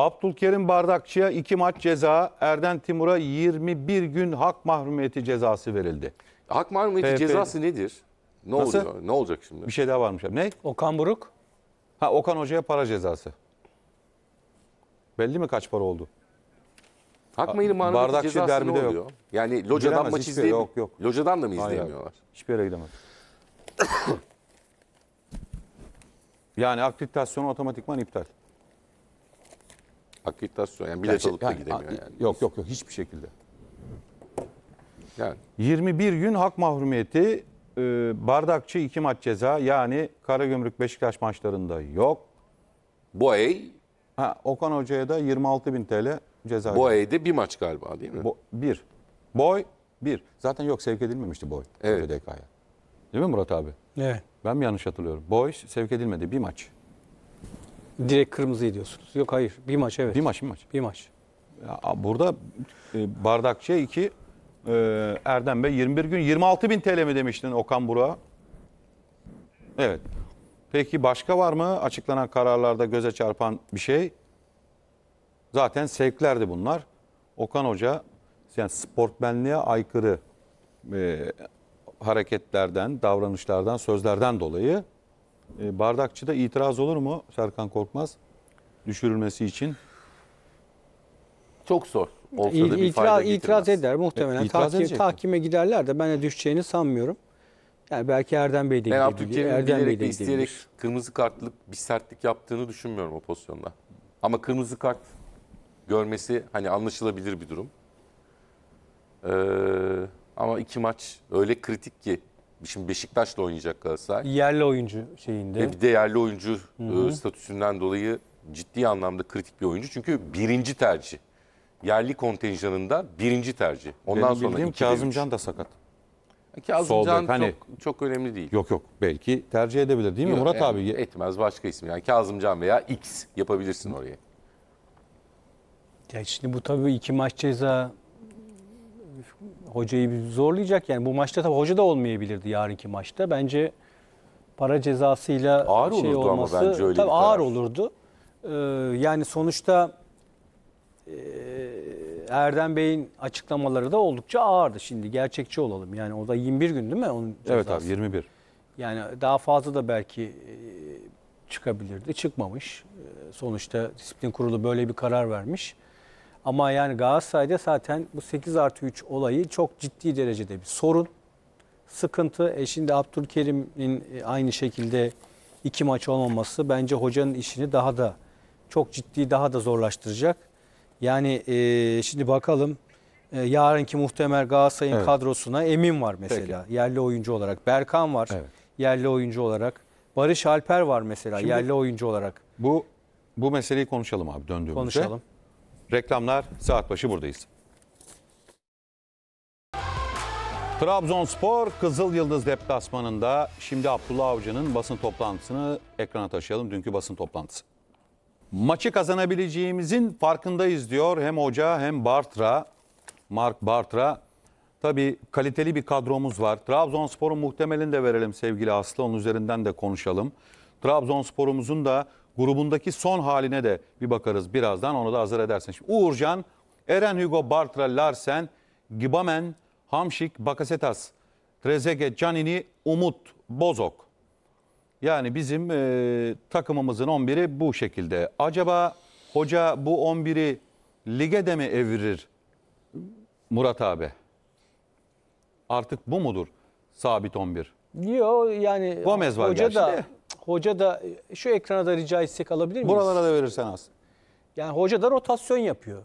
Abdülkerim Bardakçı'ya 2 maç ceza, Erden Timur'a 21 gün hak mahrumiyeti cezası verildi. Hak mahrumiyeti PP... cezası nedir? Ne Nasıl? oluyor? Ne olacak şimdi? Bir şey daha varmış. Ne? Okan Buruk. Ha Okan Hoca'ya para cezası. Belli mi kaç para oldu? Hak mı ilim Bardakçı ne oluyor? yok. Yani locadan maç izleyemiyor. Yok, yok. Locadan da mı izleyemiyorlar? hiçbir yere gidemez. yani akreditasyonu otomatikman iptal. Akreditasyon yani bilet Gerçi, alıp da yani, gidemiyor yani. Yok yok yok hiçbir şekilde. Yani. 21 gün hak mahrumiyeti e, Bardakçı iki maç ceza yani Karagümrük Beşiktaş maçlarında yok. Boey. Ha, Okan Hoca'ya da 26 bin TL ceza. Boey'de bir maç galiba değil mi? Bo, bir. Boy bir. Zaten yok sevk edilmemişti Boy. Evet. Değil mi Murat abi? Evet. Ben mi yanlış hatırlıyorum? Boy sevk edilmedi bir maç direkt kırmızı diyorsunuz. Yok hayır. Bir maç evet. Bir maç bir maç. Bir maç. Ya, burada e, Bardakçı 2 şey e, Erdem Bey 21 gün 26 bin TL mi demiştin Okan Burak'a? Evet. Peki başka var mı açıklanan kararlarda göze çarpan bir şey? Zaten sevklerdi bunlar. Okan Hoca yani sportmenliğe aykırı e, hareketlerden, davranışlardan, sözlerden dolayı e, bardakçı'da itiraz olur mu Serkan Korkmaz düşürülmesi için? Çok zor. Olsa da bir fayda İtiraz, itiraz eder muhtemelen. E, Tahkim- tahkime giderler de ben de düşeceğini sanmıyorum. Yani belki Erdem Bey de Ben Abdülkerim'in Erdem Bey bilerek de ve isteyerek gidebilir. kırmızı kartlılık bir sertlik yaptığını düşünmüyorum o pozisyonda. Ama kırmızı kart görmesi hani anlaşılabilir bir durum. Ee, ama iki maç öyle kritik ki Şimdi da oynayacak Galatasaray. Yerli oyuncu şeyinde. Ve bir de yerli oyuncu e, statüsünden dolayı ciddi anlamda kritik bir oyuncu. Çünkü birinci tercih. Yerli kontenjanında birinci tercih. Ondan Benim sonra bildiğim Kazımcan da sakat. Kazımcan çok, hani- çok önemli değil. Yok yok belki tercih edebilir değil mi Murat Yani abi? Etmez başka isim. Yani Kazımcan veya X yapabilirsin oraya. Ya şimdi bu tabii iki maç ceza hocayı zorlayacak. Yani bu maçta tabii hoca da olmayabilirdi yarınki maçta. Bence para cezasıyla ağır şey olurdu olması ama bence öyle tabii ağır olurdu. Ee, yani sonuçta e, Erdem Bey'in açıklamaları da oldukça ağırdı. Şimdi gerçekçi olalım. Yani o da 21 gün değil mi onun cezası? Evet abi 21. Yani daha fazla da belki e, çıkabilirdi. Çıkmamış. E, sonuçta disiplin kurulu böyle bir karar vermiş. Ama yani Galatasaray'da zaten bu 8 artı 3 olayı çok ciddi derecede bir sorun, sıkıntı. E şimdi Abdülkerim'in e, aynı şekilde iki maç olmaması bence hocanın işini daha da çok ciddi daha da zorlaştıracak. Yani e, şimdi bakalım e, yarınki muhtemel Galatasaray'ın evet. kadrosuna Emin var mesela Peki. yerli oyuncu olarak. Berkan var evet. yerli oyuncu olarak. Barış Alper var mesela şimdi, yerli oyuncu olarak. Bu bu meseleyi konuşalım abi döndüğümüzde. Konuşalım. Reklamlar saat başı buradayız. Trabzonspor Kızıl Yıldız deplasmanında şimdi Abdullah Avcı'nın basın toplantısını ekrana taşıyalım. Dünkü basın toplantısı. Maçı kazanabileceğimizin farkındayız diyor hem hoca hem Bartra. Mark Bartra. Tabii kaliteli bir kadromuz var. Trabzonspor'un muhtemelini de verelim sevgili Aslı. Onun üzerinden de konuşalım. Trabzonspor'umuzun da grubundaki son haline de bir bakarız birazdan. Onu da hazır edersin. Şimdi Uğurcan, Eren Hugo, Bartra, Larsen, Gibamen, Hamşik, Bakasetas, Trezege, Canini, Umut, Bozok. Yani bizim e, takımımızın 11'i bu şekilde. Acaba hoca bu 11'i lige de mi evirir Murat abi? Artık bu mudur sabit 11? Yok yani Gomez var hoca gerçi da de. Hoca da e, şu ekrana da rica etsek alabilir miyiz? Buralara da verirsen az. Yani hoca da rotasyon yapıyor.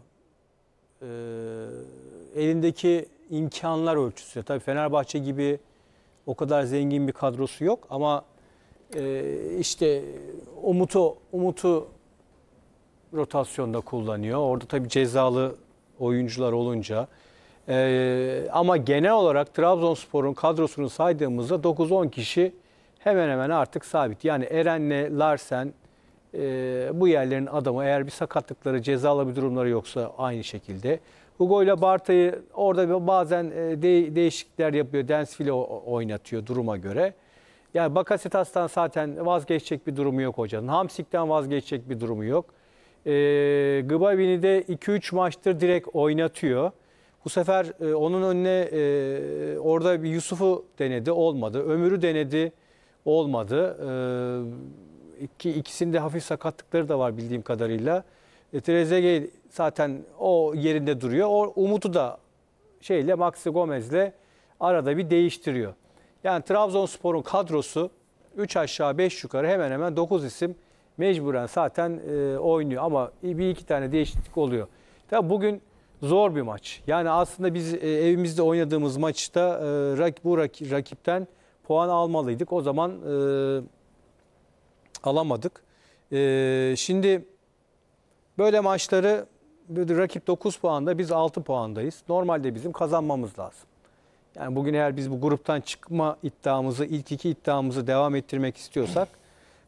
Ee, elindeki imkanlar ölçüsü. Tabii Fenerbahçe gibi o kadar zengin bir kadrosu yok ama e, işte Umut'u Umut'u rotasyonda kullanıyor. Orada tabii cezalı oyuncular olunca. Ee, ama genel olarak Trabzonspor'un kadrosunu saydığımızda 9-10 kişi hemen hemen artık sabit. Yani Eren'le Larsen e, bu yerlerin adamı eğer bir sakatlıkları, cezalı bir durumları yoksa aynı şekilde. Hugo ile Barta'yı orada bazen e, de, değişiklikler yapıyor. Densville oynatıyor duruma göre. Yani Bakasetas'tan zaten vazgeçecek bir durumu yok hocanın. Hamsik'ten vazgeçecek bir durumu yok. E, Gıbavin'i de 2-3 maçtır direkt oynatıyor. Bu sefer e, onun önüne e, orada bir Yusuf'u denedi olmadı. Ömür'ü denedi olmadı. E, ee, ki ikisinde hafif sakatlıkları da var bildiğim kadarıyla. E, Trezeguet zaten o yerinde duruyor. O Umut'u da şeyle Maxi Gomez'le arada bir değiştiriyor. Yani Trabzonspor'un kadrosu 3 aşağı 5 yukarı hemen hemen 9 isim mecburen zaten e, oynuyor ama bir iki tane değişiklik oluyor. Tabi bugün zor bir maç. Yani aslında biz e, evimizde oynadığımız maçta e, rak, bu rak, rakipten puan almalıydık. O zaman e, alamadık. E, şimdi böyle maçları rakip 9 puanda biz 6 puandayız. Normalde bizim kazanmamız lazım. Yani bugün eğer biz bu gruptan çıkma iddiamızı, ilk iki iddiamızı devam ettirmek istiyorsak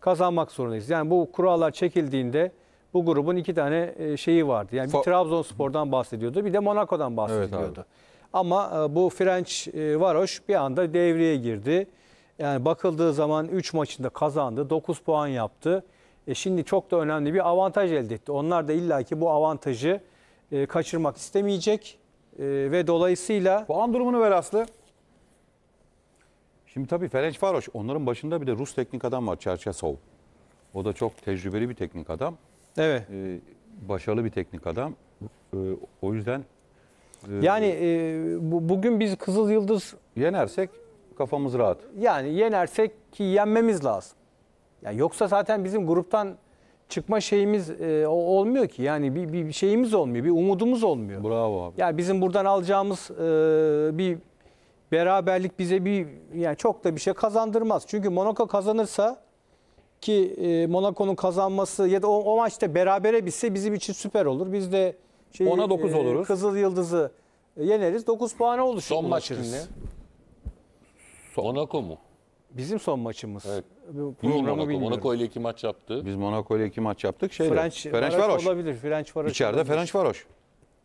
kazanmak zorundayız. Yani bu kurallar çekildiğinde bu grubun iki tane e, şeyi vardı. Yani bir Trabzonspor'dan bahsediyordu, bir de Monaco'dan bahsediyordu. Evet ama e, bu French e, Varoş bir anda devreye girdi. Yani bakıldığı zaman 3 maçında kazandı. 9 puan yaptı. E şimdi çok da önemli bir avantaj elde etti. Onlar da illaki bu avantajı e, kaçırmak istemeyecek. ve dolayısıyla... Puan durumunu ver Aslı. Şimdi tabii Ferenc Faroş. Onların başında bir de Rus teknik adam var Çerçesov. O da çok tecrübeli bir teknik adam. Evet. Ee, başarılı bir teknik adam. Ee, o yüzden ee, yani e, bu, bugün biz Kızıl Yıldız yenersek kafamız rahat. yani yenersek ki yenmemiz lazım. Ya yoksa zaten bizim gruptan çıkma şeyimiz e, olmuyor ki. Yani bir, bir şeyimiz olmuyor, bir umudumuz olmuyor. Bravo abi. Ya bizim buradan alacağımız e, bir beraberlik bize bir yani çok da bir şey kazandırmaz. Çünkü Monaco kazanırsa ki e, Monaco'nun kazanması ya da o, o maçta berabere bitse bizim için süper olur. Biz de şey, Ona 9 e, oluruz. Kızıl Yıldız'ı e, yeneriz. 9 puana oluşur. Son maç kimle? Monaco mu? Bizim son maçımız. Evet. Programı Monaco. Monaco ile iki maç yaptı. Biz Monaco ile iki maç yaptık. Şeyde, French, French Varoş. olabilir. French Varoş. İçeride olabilir. French Varoş.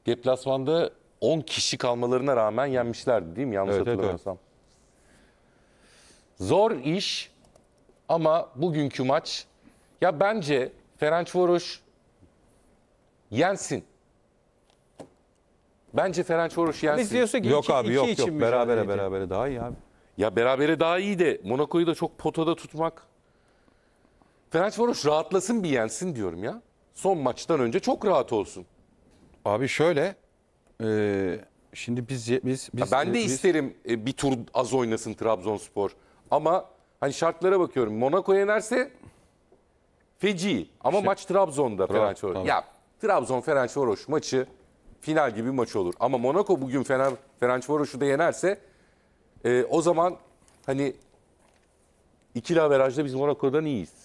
Deplasmanda 10 kişi kalmalarına rağmen yenmişlerdi değil mi? Yanlış evet, hatırlamıyorsam. Zor iş ama bugünkü maç ya bence Ferenc Varoş yensin. Bence Ferhan Ferencvaros yensin. Biz yok iki, abi iki yok yok. Berabere berabere daha iyi abi. Ya berabere daha iyi de Monaco'yu da çok potada tutmak. Ferhan Ferencvaros rahatlasın bir yensin diyorum ya. Son maçtan önce çok rahat olsun. Abi şöyle e, şimdi biz biz biz ben e, de biz, isterim e, bir tur az oynasın Trabzonspor. Ama hani şartlara bakıyorum. Monaco yenerse feci ama şey, maç Trabzon'da Trabzon, Ferencvaros. Ya Trabzon Ferhan Ferencvaros maçı final gibi maç olur. Ama Monaco bugün Fener, Ferencvaros'u da yenerse e, o zaman hani ikili averajda biz Monaco'dan iyiyiz.